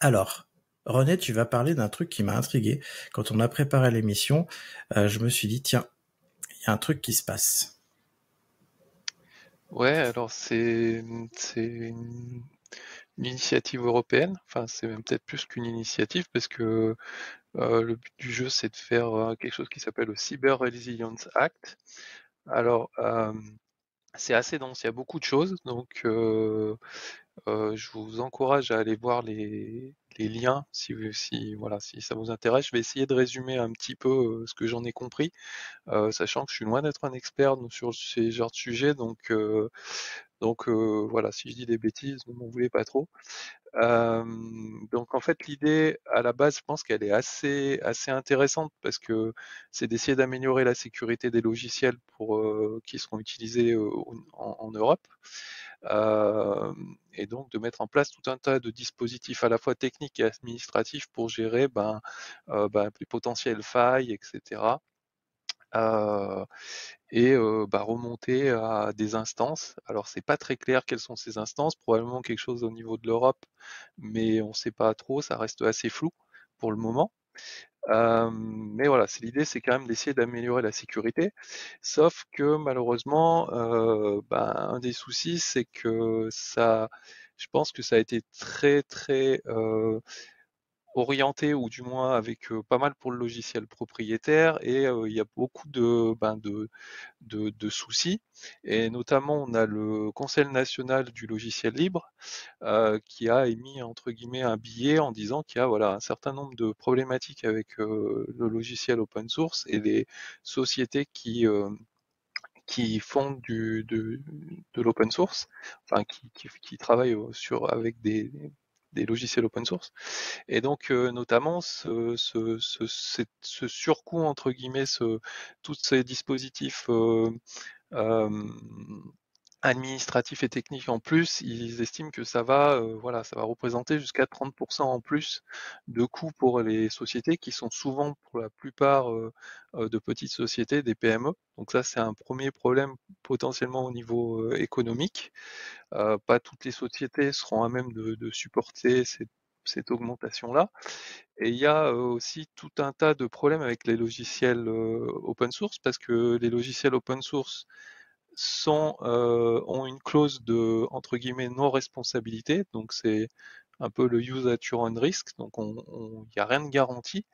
Alors, René, tu vas parler d'un truc qui m'a intrigué. Quand on a préparé l'émission, euh, je me suis dit, tiens, il y a un truc qui se passe. Ouais, alors c'est une, initiative européenne. Enfin, c'est même peut-être plus qu'une initiative parce que euh, le but du jeu, c'est de faire euh, quelque chose qui s'appelle le Cyber Resilience Act. Alors, c'est assez dense, il y a beaucoup de choses. Donc, euh, je vous encourage à aller voir les, liens si, voilà, si ça vous intéresse. Je vais essayer de résumer un petit peu euh, ce que j'en ai compris, euh, sachant que je suis loin d'être un expert sur ces genres de sujets, donc donc euh, voilà, si je dis des bêtises, ne m'en voulez pas trop. donc en fait, l'idée à la base, je pense qu'elle est assez assez intéressante parce que c'est d'essayer d'améliorer la sécurité des logiciels euh, qui seront utilisés euh, en, Europe et donc de mettre en place tout un tas de dispositifs à la fois techniques et administratifs pour gérer ben, ben, les potentielles failles, etc et bah, remonter à des instances. Alors c'est pas très clair quelles sont ces instances, probablement quelque chose au niveau de l'Europe, mais on ne sait pas trop, ça reste assez flou pour le moment. mais voilà, c'est l'idée, c'est quand même d'essayer d'améliorer la sécurité. Sauf que malheureusement, bah, un des soucis, c'est que ça, je pense que ça a été très très orienté ou du moins avec pas mal pour le logiciel propriétaire et il y a beaucoup de, ben, de, de, soucis et notamment on a le Conseil national du logiciel libre qui a émis entre guillemets un billet en disant qu'il y a voilà un certain nombre de problématiques avec le logiciel open source et les sociétés qui qui font du, de, l'open source, enfin qui, qui, qui travaillent sur avec des, des logiciels open source. Et donc, euh, notamment, ce, ce, ce, ce, surcoût, entre guillemets, tous ces dispositifs euh, euh, administratifs et techniques en plus, ils estiment que ça va, euh, voilà, ça va représenter jusqu'à 30% en plus de coûts pour les sociétés qui sont souvent pour la plupart euh, euh, de petites sociétés, des PME. Donc ça, c'est un premier problème potentiellement au niveau économique. pas toutes les sociétés seront à même de, supporter cette, cette augmentation-là. Et il y a aussi tout un tas de problèmes avec les logiciels open source, parce que les logiciels open source, sont, euh, ont une clause de entre guillemets non responsabilité, donc c'est un peu le use at your own risk, donc il n'y a rien de garanti.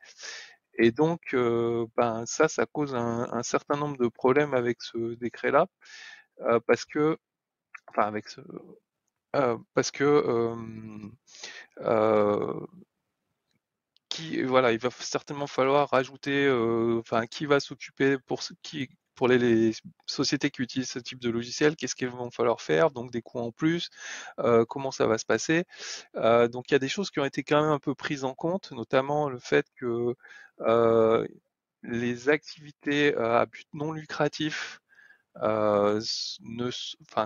Et donc, euh, ben ça, ça cause un, certain nombre de problèmes avec ce décret-là, euh, parce que, enfin avec ce, parce que qui, voilà, il va certainement falloir rajouter, enfin, qui va s'occuper pour qui, pour les, sociétés qui utilisent ce type de logiciel, qu'est-ce qu'il va falloir faire, donc des coûts en plus, euh, comment ça va se passer. Euh, donc il y a des choses qui ont été quand même un peu prises en compte, notamment le fait que euh, les activités à but non lucratif ne,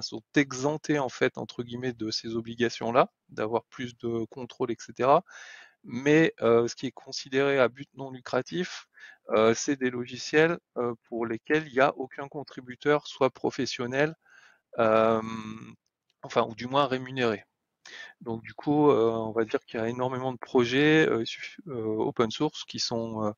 sont exemptées en fait entre guillemets de ces obligations-là, d'avoir plus de contrôle, etc mais euh, ce qui est considéré à but non lucratif, euh, c'est des logiciels euh, pour lesquels il n'y a aucun contributeur, soit professionnel, enfin, ou du moins rémunéré. Donc du coup, on va dire qu'il y a énormément de projets open source qui sont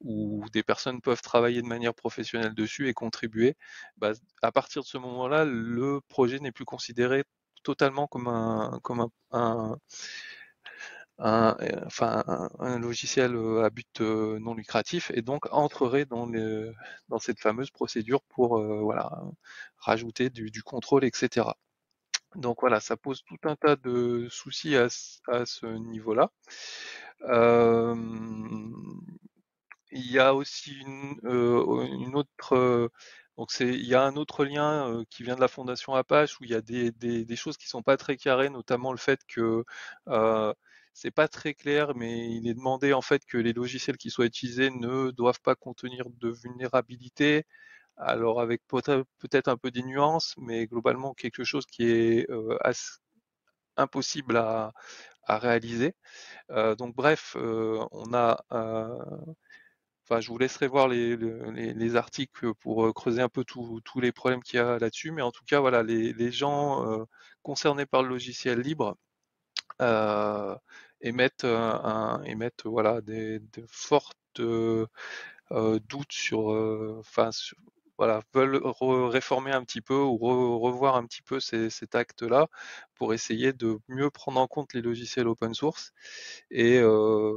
où des personnes peuvent travailler de manière professionnelle dessus et contribuer. Bah, à partir de ce moment-là, le projet n'est plus considéré totalement comme un comme un, euh, un, logiciel euh, à but euh, non lucratif et donc entrerait dans, dans cette fameuse procédure pour voilà, rajouter du, contrôle, etc. Donc voilà, ça pose tout un tas de soucis à, ce niveau-là. il y a aussi une, autre... Donc c'est, il y a un autre lien qui vient de la fondation Apache où il y a des, choses qui ne sont pas très carrées, notamment le fait que c'est pas très clair, mais il est demandé en fait que les logiciels qui soient utilisés ne doivent pas contenir de vulnérabilité. Alors avec peut-être un peu des nuances, mais globalement quelque chose qui est euh, impossible à, réaliser. Euh, donc bref, euh, on a Enfin, je vous laisserai voir les, articles pour creuser un peu tous les problèmes qu'il y a là-dessus. Mais en tout cas, voilà, les, gens concernés par le logiciel libre, émettent, euh, un, voilà, des, fortes euh, euh, doutes sur, enfin, voilà, veulent réformer un petit peu ou revoir un petit peu cet acte-là pour essayer de mieux prendre en compte les logiciels open source. Et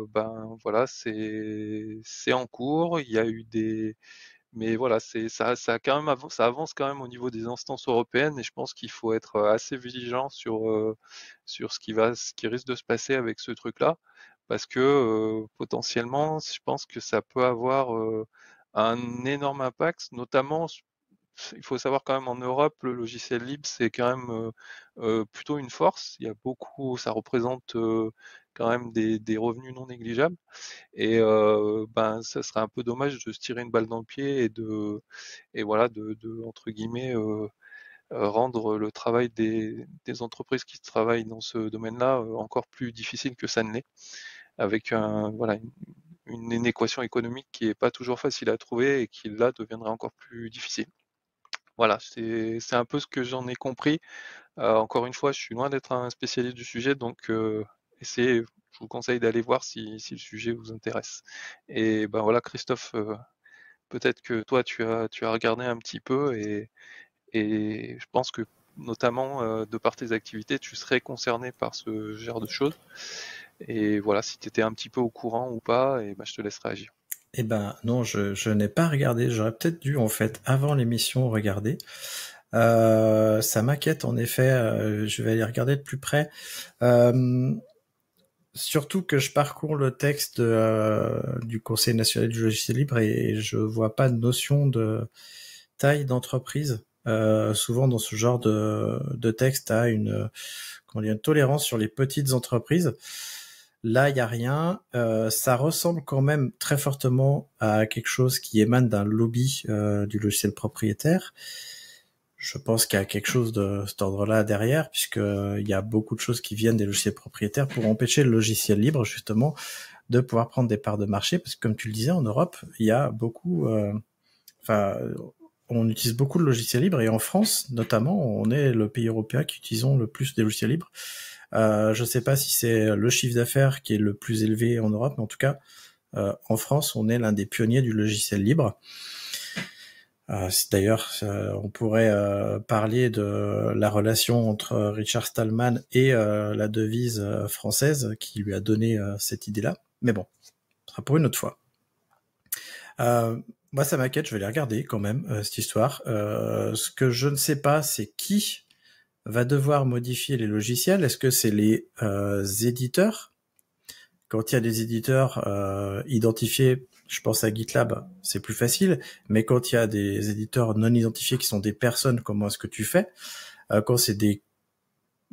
ben voilà, c'est en cours. Il y a eu des, mais voilà, c'est ça, ça, quand même avance, ça avance quand même au niveau des instances européennes et je pense qu'il faut être euh, assez vigilant sur, euh, sur ce, qui va, ce qui risque de se passer avec ce truc-là parce que euh, potentiellement, je pense que ça peut avoir un énorme impact, notamment il faut savoir quand même en Europe, le logiciel libre, c'est quand même euh, euh, plutôt une force. Il y a beaucoup, ça représente euh, quand même des, revenus non négligeables. Et ben, ça serait un peu dommage de se tirer une balle dans le pied et de, et voilà, de, entre guillemets, rendre le travail des, entreprises qui travaillent dans ce domaine-là encore plus difficile que ça ne l'est, avec une, une équation économique qui n'est pas toujours facile à trouver et qui là deviendrait encore plus difficile. Voilà, c'est un peu ce que j'en ai compris. Euh, encore une fois, je suis loin d'être un spécialiste du sujet, donc euh, essayez, je vous conseille d'aller voir si, si, le sujet vous intéresse. Et ben voilà, Christophe, peut-être que toi, tu as, tu as regardé un petit peu et, et je pense que notamment de par tes activités, tu serais concerné par ce genre de choses. Et voilà, si tu étais un petit peu au courant ou pas, et ben, je te laisse réagir. Eh ben non, je, n'ai pas regardé. J'aurais peut-être dû en fait avant l'émission regarder. Euh, ça m'inquiète en effet. Euh, je vais aller regarder de plus près. Euh, surtout que je parcours le texte euh, du Conseil national du logiciel libre et, je vois pas de notion de taille d'entreprise. souvent dans ce genre de, texte, il une, comment une tolérance sur les petites entreprises. Là, il n'y a rien. Euh, ça ressemble quand même très fortement à quelque chose qui émane d'un lobby euh, du logiciel propriétaire. Je pense qu'il y a quelque chose de cet ordre-là derrière, puisqu'il euh, y a beaucoup de choses qui viennent des logiciels propriétaires pour empêcher le logiciel libre, justement, de pouvoir prendre des parts de marché. Parce que, comme tu le disais, en Europe, il y a beaucoup... Enfin, on utilise beaucoup de logiciels libres et en France, notamment, on est le pays européen qui utilise le plus des logiciels libres. Euh, je ne sais pas si c'est le chiffre d'affaires qui est le plus élevé en Europe, mais en tout cas, euh, en France, on est l'un des pionniers du logiciel libre. Euh, d'ailleurs, on pourrait parler de la relation entre Richard Stallman et la devise française qui lui a donné cette idée-là. Mais bon, ça sera pour une autre fois. moi, ça m'inquiète, je vais les regarder quand même, cette histoire. ce que je ne sais pas, c'est qui va devoir modifier les logiciels, est-ce que c'est les euh, éditeurs Quand il y a des éditeurs euh, identifiés, je pense à GitLab, c'est plus facile, mais quand il y a des éditeurs non identifiés qui sont des personnes, comment est-ce que tu fais euh, Quand c'est des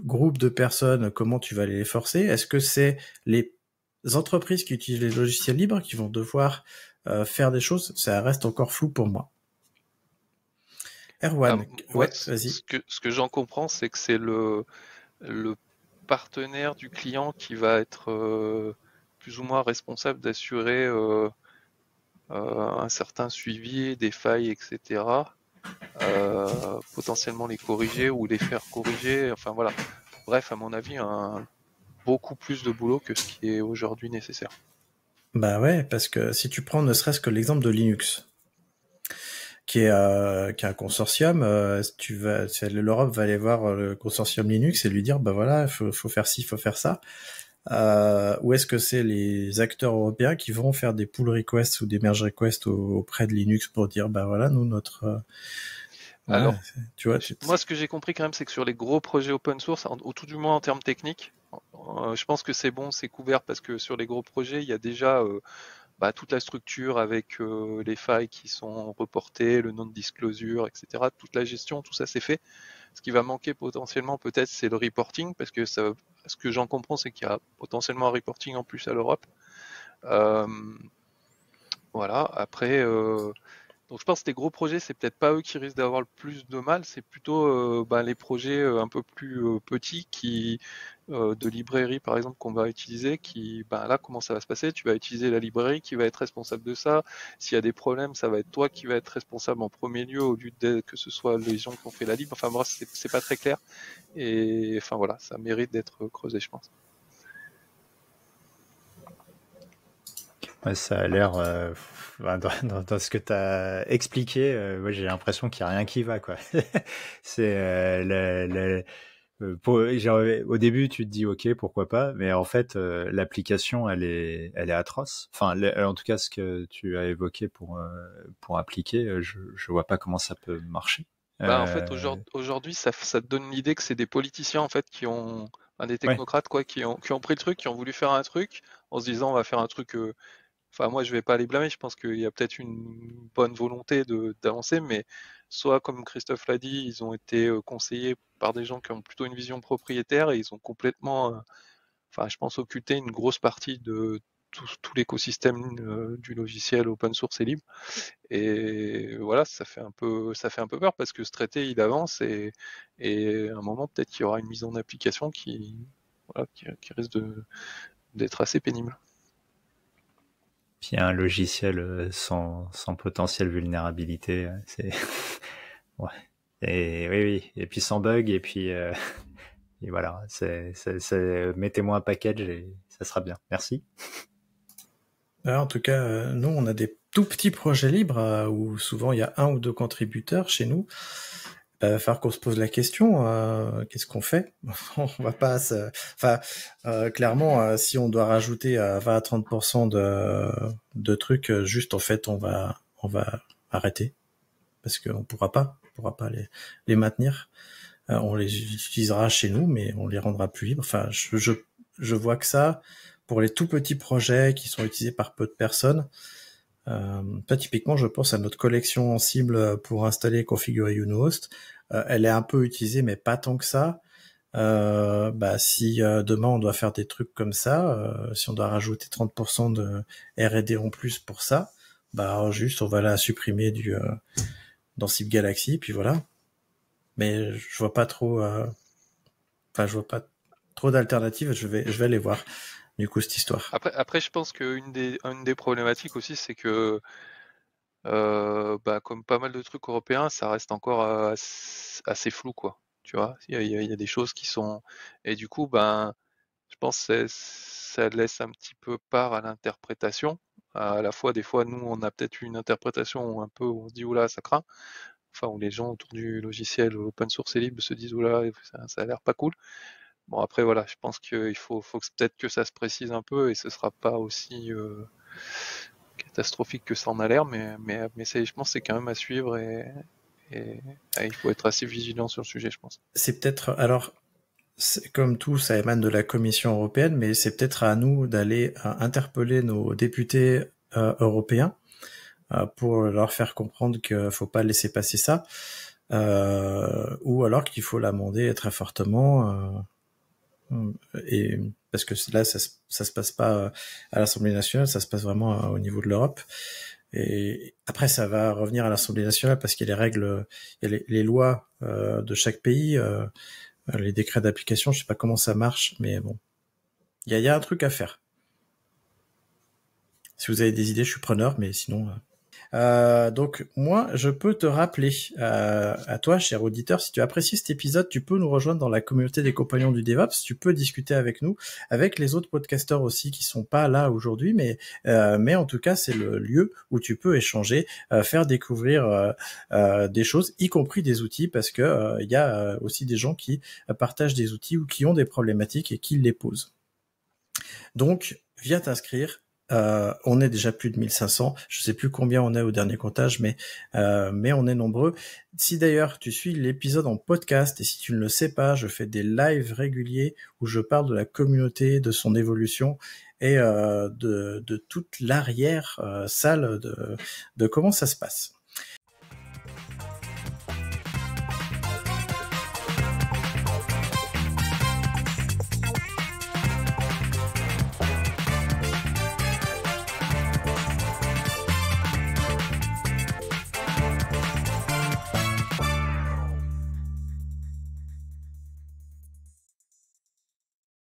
groupes de personnes, comment tu vas les forcer Est-ce que c'est les entreprises qui utilisent les logiciels libres qui vont devoir faire des choses Ça reste encore flou pour moi. Erwan, ouais, vas-y. Ce que, ce que j'en comprends, c'est que c'est le, le partenaire du client qui va être euh, plus ou moins responsable d'assurer euh, euh, un certain suivi des failles, etc. potentiellement les corriger ou les faire corriger. Enfin voilà. Bref, à mon avis, un, beaucoup plus de boulot que ce qui est aujourd'hui nécessaire. Bah ouais, parce que si tu prends ne serait-ce que l'exemple de Linux, qui est, euh, qui un consortium. Euh, tu vas, l'Europe va aller voir euh, le consortium Linux et lui dire, bah voilà, faut, faut faire ci, faut faire ça. ou est-ce que c'est les acteurs européens qui vont faire des pull requests ou des merge requests auprès de Linux pour dire, ben voilà, nous notre alors, tu vois, moi, ce que j'ai compris quand même, c'est que sur les gros projets open source, au tout du moins en termes techniques, je pense que c'est bon, c'est couvert parce que sur les gros projets, il y a déjà bah, toute la structure avec euh, les failles qui sont reportées, le nom de disclosure, etc. Toute la gestion, tout ça c'est fait. Ce qui va manquer potentiellement peut-être c'est le reporting, parce que ça, ce que j'en comprends c'est qu'il y a potentiellement un reporting en plus à l'Europe. Euh, voilà, après, euh, donc je pense que les gros projets, c'est peut-être pas eux qui risquent d'avoir le plus de mal, c'est plutôt euh, bah, les projets euh, un peu plus euh, petits qui de librairie par exemple qu'on va utiliser, qui ben là comment ça va se passer Tu vas utiliser la librairie qui va être responsable de ça. S'il y a des problèmes, ça va être toi qui va être responsable en premier lieu au lieu de, que ce soit les gens qui ont fait la libre. Enfin moi c'est pas très clair et enfin voilà, ça mérite d'être creusé je pense. ça a l'air, euh, dans, ce que tu as expliqué, euh, j'ai l'impression qu'il n'y a rien qui va. quoi. c'est euh, le, au début, tu te dis OK, pourquoi pas, mais en fait, l'application, elle est, elle est atroce. Enfin, en tout cas, ce que tu as évoqué pour, pour appliquer, je ne vois pas comment ça peut marcher. Bah, en fait, aujourd'hui, ça, ça te donne l'idée que c'est des politiciens en fait qui ont, des technocrates quoi, qui qui ont pris le truc, qui ont voulu faire un truc en se disant on va faire un truc Enfin, moi, je vais pas les blâmer. Je pense qu'il y a peut-être une bonne volonté d'avancer, mais soit, comme Christophe l'a dit, ils ont été euh, conseillés par des gens qui ont plutôt une vision propriétaire et ils ont complètement, euh, enfin, je pense, occulté une grosse partie de tout, l'écosystème euh, du logiciel open source et libre. Et voilà, ça fait un peu, ça fait un peu peur parce que ce traité, il avance et, et à un moment, peut-être qu'il y aura une mise en application qui, qui, qui risque d'être assez pénible un logiciel euh, sans, sans potentielle vulnérabilité, c'est ouais. Et oui, oui, et puis sans bug, et puis euh, voilà, c'est, mettez-moi un package et ça sera bien. Merci. Alors, euh, en tout cas, nous, on a des tout petits projets libres où souvent il y a un ou deux contributeurs chez nous. Euh, Faire qu'on se pose la question euh, qu'est-ce qu'on fait On va pas, enfin, euh, clairement, si on doit rajouter 20 à 30 de, de trucs, juste en fait, on va, on va arrêter parce qu'on pourra pas, on pourra pas les, les maintenir. on les utilisera chez nous, mais on les rendra plus libres. Enfin, je, je, je vois que ça pour les tout petits projets qui sont utilisés par peu de personnes. pas typiquement, je pense à notre collection en cible pour installer et configurer UnoHost. Euh, elle est un peu utilisée, mais pas tant que ça. Euh, bah, si euh, demain on doit faire des trucs comme ça, si on doit rajouter 30% de R&D en plus pour ça, bah juste on va la supprimer du dans Galaxy, puis voilà. Mais je vois pas trop, enfin je vois pas trop d'alternatives. Je vais je vais les voir. Du coup cette histoire. Après après je pense qu'une des une des problématiques aussi c'est que euh, bah, comme pas mal de trucs européens, ça reste encore euh, assez, flou, quoi. Tu vois, il y, a des choses qui sont. Et du coup, ben, je pense que ça laisse un petit peu part à l'interprétation. À la fois, des fois, nous, on a peut-être une interprétation où un peu on se dit, oula, ça craint. Enfin, où les gens autour du logiciel open source et libre se disent, oula, ça, ça a l'air pas cool. Bon, après, voilà, je pense qu'il faut, faut peut-être que ça se précise un peu et ce sera pas aussi. Euh, catastrophique que ça en a l'air, mais, mais, mais je pense que c'est quand même à suivre et, il faut être assez vigilant sur le sujet, je pense. C'est peut-être, alors, comme tout, ça émane de la Commission européenne, mais c'est peut-être à nous d'aller euh, interpeller nos députés euh, européens euh, pour leur faire comprendre qu'il ne faut pas laisser passer ça, ou alors qu'il faut l'amender très fortement. et parce que là, ça, ne se passe pas euh, à l'Assemblée nationale, ça se passe vraiment euh, au niveau de l'Europe. Et après, ça va revenir à l'Assemblée nationale parce qu'il y a les règles, les, lois euh, de chaque pays, les décrets d'application. Je sais pas comment ça marche, mais bon, il y a, un truc à faire. Si vous avez des idées, je suis preneur, mais sinon. Euh, donc moi, je peux te rappeler euh, à toi, cher auditeur, si tu apprécies cet épisode, tu peux nous rejoindre dans la communauté des compagnons du DevOps. Tu peux discuter avec nous, avec les autres podcasteurs aussi qui sont pas là aujourd'hui, mais euh, mais en tout cas, c'est le lieu où tu peux échanger, faire découvrir des choses, y compris des outils, parce que il y a aussi des gens qui partagent des outils ou qui ont des problématiques et qui les posent. Donc, viens t'inscrire euh, on est déjà plus de 1500. Je ne sais plus combien on est au dernier comptage, mais euh, mais on est nombreux. Si d'ailleurs tu suis l'épisode en podcast et si tu ne le sais pas, je fais des lives réguliers où je parle de la communauté, de son évolution et euh, de, de toute l'arrière salle de de comment ça se passe.